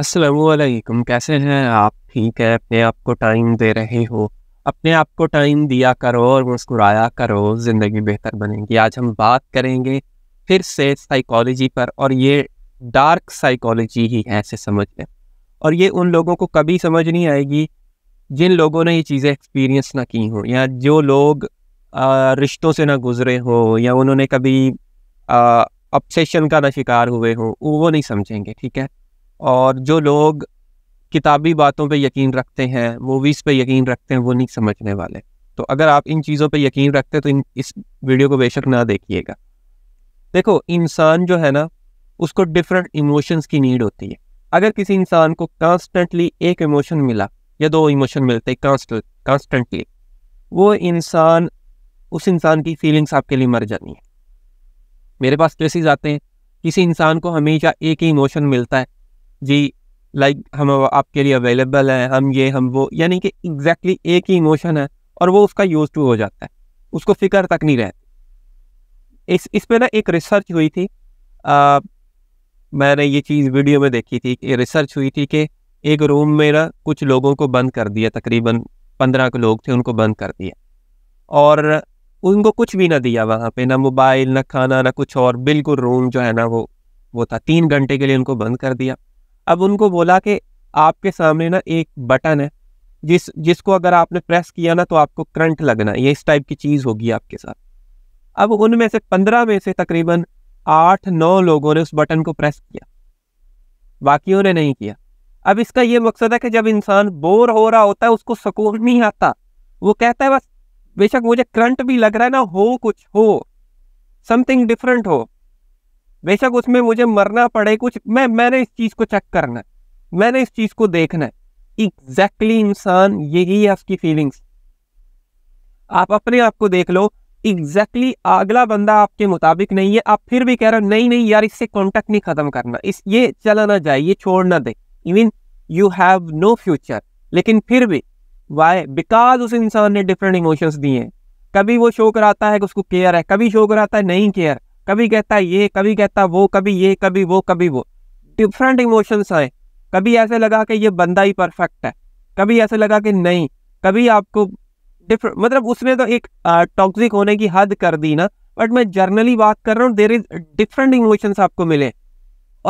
असलकुम कैसे हैं आप ठीक है अपने आप को टाइम दे रहे हो अपने आप को टाइम दिया करो और मुस्कुराया करो ज़िंदगी बेहतर बनेगी आज हम बात करेंगे फिर से साइकोलॉजी पर और ये डार्क साइकोलॉजी ही है ऐसे समझ लें और ये उन लोगों को कभी समझ नहीं आएगी जिन लोगों ने ये चीज़ें एक्सपीरियंस ना की हों या जो लोग रिश्तों से ना गुजरे हो या उन्होंने कभी अपसेशन का ना शिकार हुए हो वो नहीं समझेंगे ठीक है और जो लोग किताबी बातों पे यकीन रखते हैं मूवीज़ पे यकीन रखते हैं वो नहीं समझने वाले तो अगर आप इन चीज़ों पे यकीन रखते हैं तो इन इस वीडियो को बेशक ना देखिएगा देखो इंसान जो है ना उसको डिफरेंट इमोशंस की नीड होती है अगर किसी इंसान को कांस्टेंटली एक इमोशन मिला या दो इमोशन मिलते कांस्टेंट कांस्टेंटली वो इंसान उस इंसान की फीलिंग्स आपके लिए मर जानी है मेरे पास केसेज आते हैं किसी इंसान को हमेशा एक ही इमोशन मिलता है जी लाइक like, हम आपके लिए अवेलेबल है हम ये हम वो यानी कि एग्जैक्टली exactly एक ही इमोशन है और वो उसका यूज टू हो जाता है उसको फिक्र तक नहीं रहती इस इस पे ना एक रिसर्च हुई थी आ, मैंने ये चीज़ वीडियो में देखी थी कि रिसर्च हुई थी कि एक रूम में ना कुछ लोगों को बंद कर दिया तकरीबन पंद्रह लोग थे उनको बंद कर दिया और उनको कुछ भी ना दिया वहाँ पे ना मोबाइल ना खाना ना कुछ और बिल्कुल रूम जो है ना वो वो था तीन घंटे के लिए उनको बंद कर दिया अब उनको बोला कि आपके सामने ना एक बटन है जिस जिसको अगर आपने प्रेस किया ना तो आपको करंट लगना ये इस टाइप की चीज़ होगी आपके साथ अब उनमें से पंद्रह में से तकरीबन आठ नौ लोगों ने उस बटन को प्रेस किया बाकियों ने नहीं किया अब इसका ये मकसद है कि जब इंसान बोर हो रहा होता है उसको सुकून नहीं आता वो कहता है बस बेशक मुझे करंट भी लग रहा है ना हो कुछ हो समथिंग डिफरेंट हो बेशक उसमें मुझे मरना पड़े कुछ मैं मैंने इस चीज़ को चेक करना है मैंने इस चीज़ को देखना है एग्जैक्टली इंसान यही है उसकी फीलिंग्स आप अपने आप को देख लो एग्जैक्टली exactly अगला बंदा आपके मुताबिक नहीं है आप फिर भी कह रहे हो नहीं नहीं यार इससे कॉन्टेक्ट नहीं ख़त्म करना इस ये चला ना जाए ये छोड़ ना दे even you have no future लेकिन फिर भी वाई बिकॉज उस इंसान ने डिफरेंट इमोशंस दिए हैं कभी वो शो कराता है कि उसको केयर है कभी शो कराता है नहीं केयर कभी कहता ये कभी कहता वो कभी ये कभी वो कभी वो डिफरेंट इमोशंस आए कभी ऐसे लगा कि ये बंदा ही परफेक्ट है कभी ऐसे लगा कि नहीं कभी आपको डिफरेंट मतलब उसने तो एक टॉक्सिक होने की हद कर दी ना बट मैं जर्नली बात कर रहा हूँ देर इज डिफरेंट इमोशंस आपको मिले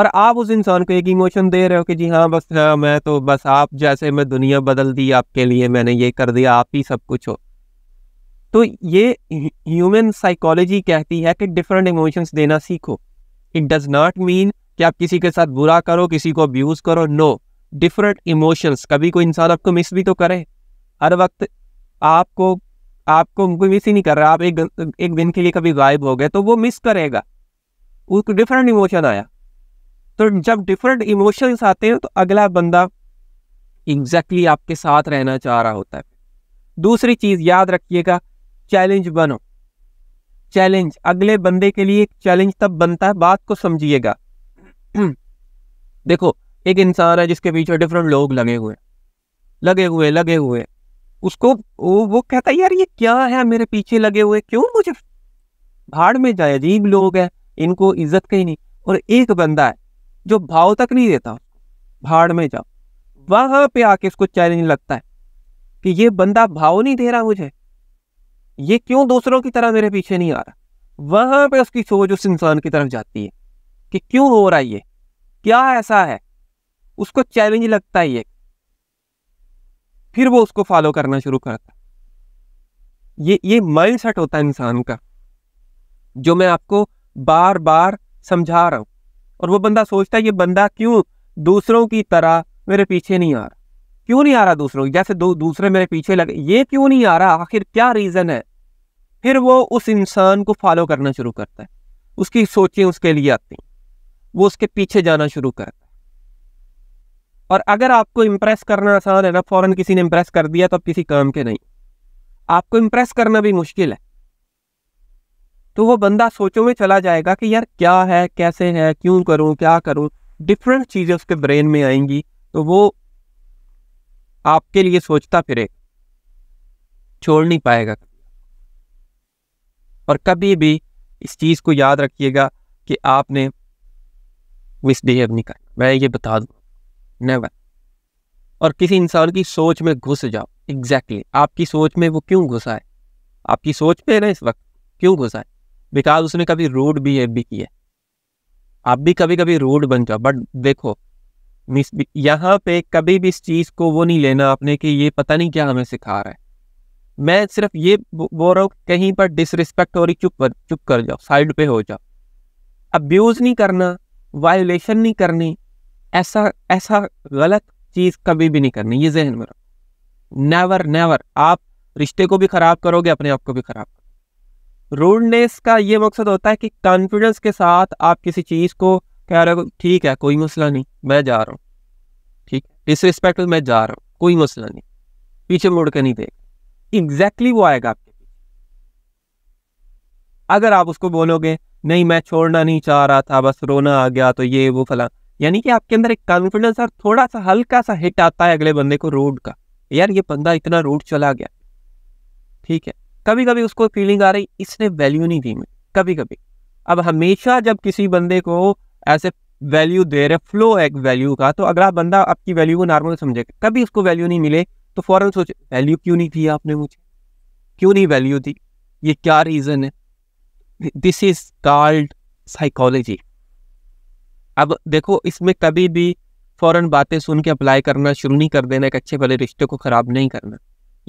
और आप उस इंसान को एक इमोशन दे रहे हो कि जी हाँ बस हाँ मैं तो बस आप जैसे मैं दुनिया बदल दी आपके लिए मैंने ये कर दिया आप ही सब कुछ हो तो ये ह्यूमन साइकोलॉजी कहती है कि डिफरेंट इमोशंस देना सीखो इट डज नॉट मीन कि आप किसी के साथ बुरा करो किसी को अब्यूज़ करो नो डिफरेंट इमोशंस कभी कोई इंसान आपको मिस भी तो करे हर वक्त आपको आपको उनको मिस ही नहीं कर रहा आप एक एक दिन के लिए कभी गायब हो गए तो वो मिस करेगा उसको डिफरेंट इमोशन आया तो जब डिफरेंट इमोशंस आते हैं तो अगला बंदा एग्जैक्टली exactly आपके साथ रहना चाह रहा होता है दूसरी चीज़ याद रखिएगा चैलेंज बनो चैलेंज अगले बंदे के लिए एक चैलेंज तब बनता है बात को समझिएगा देखो एक इंसान है जिसके पीछे डिफरेंट लोग लगे हुए लगे हुए लगे हुए उसको वो वो कहता है यार ये क्या है मेरे पीछे लगे हुए क्यों मुझे भाड़ में जाए अजीब लोग हैं इनको इज्जत कहीं नहीं और एक बंदा है जो भाव तक नहीं देता भाड़ में जाओ वहां पे आके उसको चैलेंज लगता है कि ये बंदा भाव नहीं दे रहा मुझे ये क्यों दूसरों की तरह मेरे पीछे नहीं आ रहा वहां पे उसकी सोच उस इंसान की तरफ जाती है कि क्यों हो रहा है ये क्या ऐसा है उसको चैलेंज लगता है ये फिर वो उसको फॉलो करना शुरू करता ये ये माइंड सेट होता है इंसान का जो मैं आपको बार बार समझा रहा हूं और वो बंदा सोचता है ये बंदा क्यों दूसरों की तरह मेरे पीछे नहीं आ रहा क्यों नहीं आ रहा दूसरों की जैसे दो दूसरे मेरे पीछे लगे ये क्यों नहीं आ रहा आखिर क्या रीज़न है फिर वो उस इंसान को फॉलो करना शुरू करता है उसकी सोचें उसके लिए आती हैं वो उसके पीछे जाना शुरू करता है और अगर आपको इम्प्रेस करना आसान है ना फ़ौरन किसी ने इम्प्रेस कर दिया तो आप किसी काम के नहीं आपको इम्प्रेस करना भी मुश्किल है तो वो बंदा सोचों में चला जाएगा कि यार क्या है कैसे है क्यों करूं क्या करूं डिफरेंट चीज़ें उसके ब्रेन में आएंगी तो वो आपके लिए सोचता फिरे छोड़ नहीं पाएगा और कभी भी इस चीज़ को याद रखिएगा कि आपने मिसबिहेव नहीं करना मैं ये बता दूँ नेवर और किसी इंसान की सोच में घुस जाओ एग्जैक्टली exactly. आपकी सोच में वो क्यों घुसा है आपकी सोच पे है ना इस वक्त क्यों घुसा है बिकॉज उसने कभी रूड बिहेव भी किया आप भी कभी कभी रूड बन जाओ बट देखो मिस यहाँ पे कभी भी इस चीज़ को वो नहीं लेना आपने कि ये पता नहीं क्या हमें सिखा रहा है मैं सिर्फ ये बोल रहा हूँ कहीं पर डिसरिस्पेक्ट हो रही चुप कर चुप कर जाओ साइड पे हो जाओ अब्यूज़ नहीं करना वायोलेशन नहीं करनी ऐसा ऐसा गलत चीज़ कभी भी नहीं करनी ये जहन में रखो नेवर नेवर आप रिश्ते को भी ख़राब करोगे अपने आप को भी ख़राब रूडनेस का ये मकसद होता है कि कॉन्फिडेंस के साथ आप किसी चीज़ को कह रहे हो ठीक है कोई मसला नहीं मैं जा रहा हूँ ठीक डिसरिस्पेक्ट मैं जा रहा हूँ कोई मसला नहीं पीछे मुड़ के नहीं देख एग्जैक्टली exactly वो आएगा आपके पीछे अगर आप उसको बोलोगे नहीं मैं छोड़ना नहीं चाह रहा था बस रोना आ गया तो ये वो फला यानी कि आपके अंदर एक कॉन्फिडेंस और थोड़ा सा हल्का सा हिट आता है अगले बंदे को रोड का यार ये बंदा इतना रोड चला गया ठीक है कभी कभी उसको फीलिंग आ रही इसने वैल्यू नहीं दी मेरी कभी कभी अब हमेशा जब किसी बंदे को ऐसे वैल्यू दे रहे फ्लो है वैल्यू का तो अगला बंदा आपकी वैल्यू को नॉर्मल समझेगा कभी उसको वैल्यू नहीं मिले तो फ़ौरन सोचे वैल्यू क्यों नहीं दी आपने मुझे क्यों नहीं वैल्यू दी ये क्या रीज़न है दिस इज़ कॉल्ड साइकोलॉजी अब देखो इसमें कभी भी फ़ौरन बातें सुन के अप्लाई करना शुरू नहीं कर देना एक अच्छे भले रिश्ते को ख़राब नहीं करना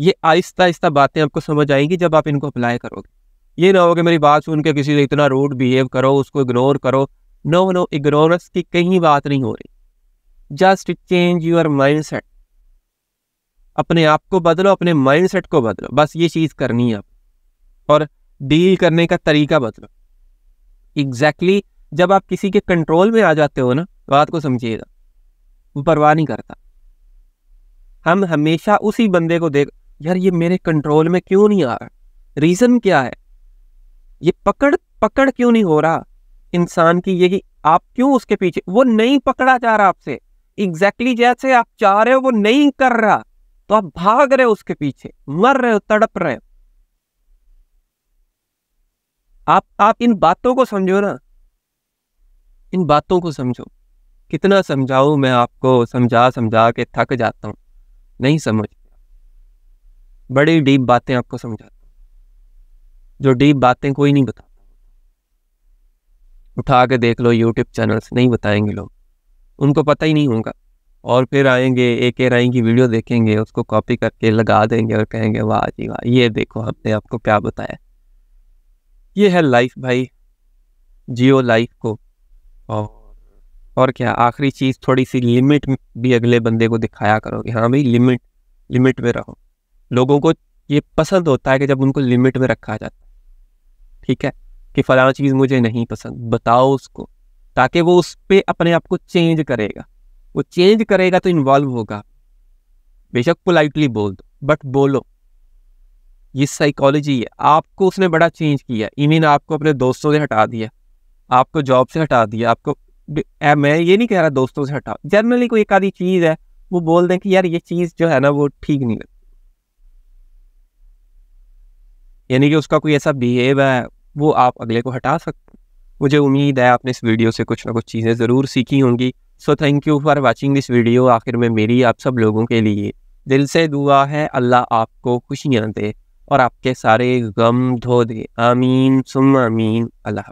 ये आहिस्ता आहिस्ता बातें आपको समझ आएंगी जब आप इनको अप्लाई करोगे ये ना हो कि मेरी बात सुन के किसी से इतना रूड बिहेव करो उसको इग्नोर करो नो नो इग्नोरेंस की कहीं बात नहीं हो रही just change your mindset अपने आप को बदलो अपने माइंडसेट को बदलो बस ये चीज़ करनी है आप और डील करने का तरीका बदलो एग्जैक्टली exactly जब आप किसी के कंट्रोल में आ जाते हो ना बात को समझिएगा वो परवाह नहीं करता हम हमेशा उसी बंदे को देख यार ये मेरे कंट्रोल में क्यों नहीं आ रहा रीज़न क्या है ये पकड़ पकड़ क्यों नहीं हो रहा इंसान की ये कि आप क्यों उसके पीछे वो नहीं पकड़ा जा रहा आपसे एग्जैक्टली exactly जैसे आप चाह रहे हो वो नहीं कर रहा तो आप भाग रहे हो उसके पीछे मर रहे हो तड़प रहे हो आप आप इन बातों को समझो ना इन बातों को समझो कितना समझाऊं मैं आपको समझा समझा के थक जाता हूं नहीं समझ बड़ी डीप बातें आपको समझाता हूं जो डीप बातें कोई नहीं बताता उठा के देख लो यूट्यूब चैनल्स नहीं बताएंगे लोग उनको पता ही नहीं होगा और फिर आएंगे ए के राय की वीडियो देखेंगे उसको कॉपी करके लगा देंगे और कहेंगे वाह जी वाह ये देखो हमने आपको क्या बताया ये है लाइफ भाई जियो लाइफ को और और क्या आखिरी चीज़ थोड़ी सी लिमिट भी अगले बंदे को दिखाया करो कि हाँ भाई लिमिट लिमिट में रहो लोगों को ये पसंद होता है कि जब उनको लिमिट में रखा जाता है ठीक है कि फलाना चीज़ मुझे नहीं पसंद बताओ उसको ताकि वो उस पर अपने आप को चेंज करेगा वो चेंज करेगा तो इन्वॉल्व होगा बेशक पोलाइटली बोल दो बट बोलो ये साइकोलॉजी है आपको उसने बड़ा चेंज किया इवीन आपको अपने दोस्तों से हटा दिया आपको जॉब से हटा दिया आपको मैं ये नहीं कह रहा दोस्तों से हटाओ जनरली कोई एक आधी चीज़ है वो बोल दें कि यार ये चीज़ जो है ना वो ठीक नहीं लगती यानी कि उसका कोई ऐसा बिहेव है वो आप अगले को हटा सकते मुझे उम्मीद है आपने इस वीडियो से कुछ ना कुछ चीज़ें ज़रूर सीखी होंगी so thank you for watching this video आखिर में मेरी आप सब लोगों के लिए दिल से दुआ है अल्लाह आपको खुशियाँ दे और आपके सारे गम धो दे आमीन सुम आमीन अल्लाह